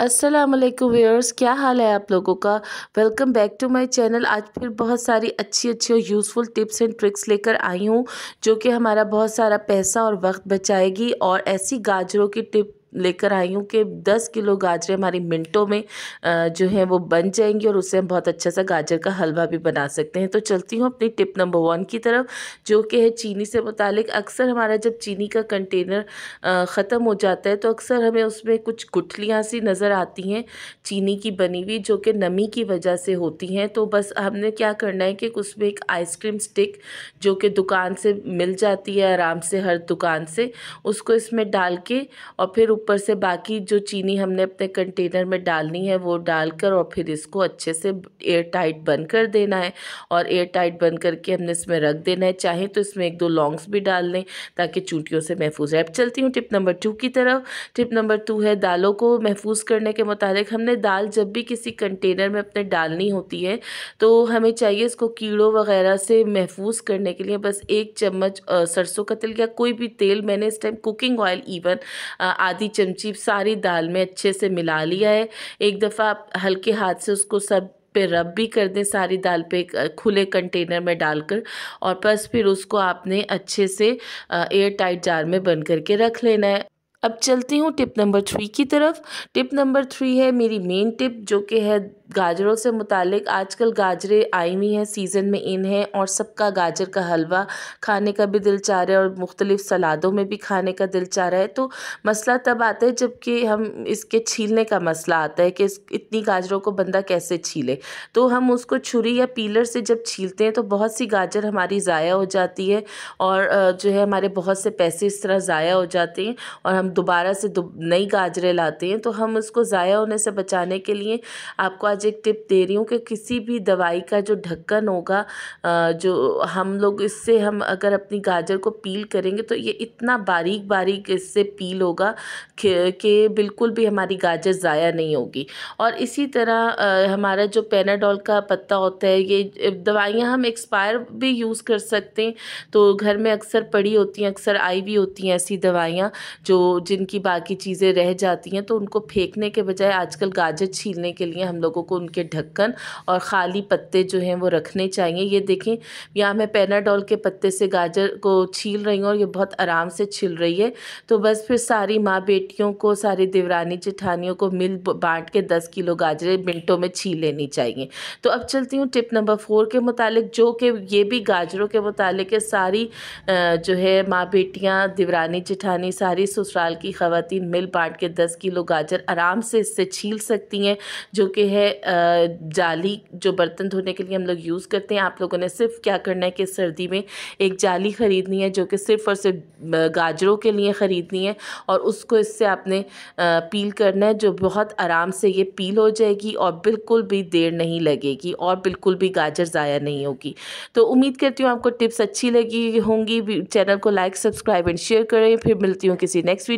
अस्सलाम वालेकुम व्यूअर्स क्या हाल है आप लोगों का welcome back to my channel आज फिर बहुत सारी अच्छी अच्छी और यूज़फुल टिप्स एंड ट्रिक्स लेकर आई हूँ जो कि हमारा बहुत सारा पैसा और वक्त बचाएगी और ऐसी गाजरों की टिप लेकर आई हूँ कि दस किलो गाजरें हमारी मिनटों में जो है वो बन जाएंगी और उससे हम बहुत अच्छा सा गाजर का हलवा भी बना सकते हैं तो चलती हूँ अपनी टिप नंबर वन की तरफ जो कि है चीनी से मुतालिक अक्सर हमारा जब चीनी का कंटेनर ख़त्म हो जाता है तो अक्सर हमें उसमें कुछ गुठलियाँ सी नज़र आती हैं चीनी की बनी हुई जो कि नमी की वजह से होती हैं तो बस हमने क्या करना है कि उसमें एक आइसक्रीम स्टिक जो कि दुकान से मिल जाती है आराम से हर दुकान से उसको इसमें डाल के और फिर ऊपर से बाकी जो चीनी हमने अपने कंटेनर में डालनी है वो डालकर और फिर इसको अच्छे से एयर टाइट बंद कर देना है और एयर टाइट बंद करके हमने इसमें रख देना है चाहे तो इसमें एक दो लॉन्ग्स भी डाल लें ताकि चूंटियों से महफूज रहे अब चलती हूँ टिप नंबर टू की तरफ टिप नंबर टू है दालों को महफूज करने के मुताबिक हमने दाल जब भी किसी कंटेनर में अपने डालनी होती है तो हमें चाहिए इसको कीड़ों वगैरह से महफूज करने के लिए बस एक चम्मच सरसों का तेल या कोई भी तेल मैंने इस टाइम कुकिंग ऑयल इवन आदि आधी चमची सारी दाल में अच्छे से मिला लिया है एक दफ़ा आप हल्के हाथ से उसको सब पे रब भी कर दें सारी दाल पे खुले कंटेनर में डालकर और बस फिर उसको आपने अच्छे से एयर टाइट जार में बंद करके रख लेना है अब चलती हूँ टिप नंबर थ्री की तरफ टिप नंबर थ्री है मेरी मेन टिप जो कि है गाजरों से मुतालिक आजकल गाजरें आई हुई हैं सीज़न में इन हैं और सबका गाजर का हलवा खाने का भी दिल चाह रहा है और मुख्तलिफ़ सलादों में भी खाने का दिल चाह रहा है तो मसला तब आता है जबकि हम इसके छीलने का मसला आता है कि इतनी गाजरों को बंदा कैसे छीले तो हम उसको छुरी या पीलर से जब छीलते हैं तो बहुत सी गाजर हमारी ज़ाया हो जाती है और जो है हमारे बहुत से पैसे इस तरह ज़ाया हो जाते हैं और हम दोबारा से नई गाजरें लाते हैं तो हम उसको ज़ाया होने से बचाने के लिए आपको आज एक टिप दे रही हूँ कि किसी भी दवाई का जो ढक्कन होगा जो हम लोग इससे हम अगर अपनी गाजर को पील करेंगे तो ये इतना बारीक बारीक इससे पील होगा कि बिल्कुल भी हमारी गाजर ज़ाया नहीं होगी और इसी तरह हमारा जो पेनाडोल का पत्ता होता है ये दवाइयाँ हम एक्सपायर भी यूज़ कर सकते हैं तो घर में अक्सर पड़ी होती हैं अक्सर आई भी होती हैं ऐसी दवाइयाँ जो जिनकी बाकी चीज़ें रह जाती हैं तो उनको फेंकने के बजाय आजकल गाजर छीलने के लिए हम लोगों को उनके ढक्कन और खाली पत्ते जो हैं वो रखने चाहिए ये देखें यहाँ मैं पेनाडोल के पत्ते से गाजर को छील रही हूँ और ये बहुत आराम से छिल रही है तो बस फिर सारी माँ बेटियों को सारी देवरानी जेठानियों को मिल बांट के दस किलो गाजरें मिनटों में छील लेनी चाहिए तो अब चलती हूँ टिप नंबर फोर के मुतालिक जो कि ये भी गाजरों के मुतालिक है सारी जो है माँ बेटियाँ देवरानी जेठानी सारी ससुराल साल की खातन मिल बाँट के दस किलो गाजर आराम से इससे छील सकती हैं जो कि है जाली जो बर्तन धोने के लिए हम लोग यूज़ करते हैं आप लोगों ने सिर्फ क्या करना है कि सर्दी में एक जाली ख़रीदनी है जो कि सिर्फ और सिर्फ गाजरों के लिए ख़रीदनी है और उसको इससे आपने पील करना है जो बहुत आराम से ये पील हो जाएगी और बिल्कुल भी देर नहीं लगेगी और बिल्कुल भी गाजर ज़ाया नहीं होगी तो उम्मीद करती हूँ आपको टिप्स अच्छी लगी होंगी चैनल को लाइक सब्सक्राइब एंड शेयर करें फिर मिलती हूँ किसी नेक्स्ट वीडियो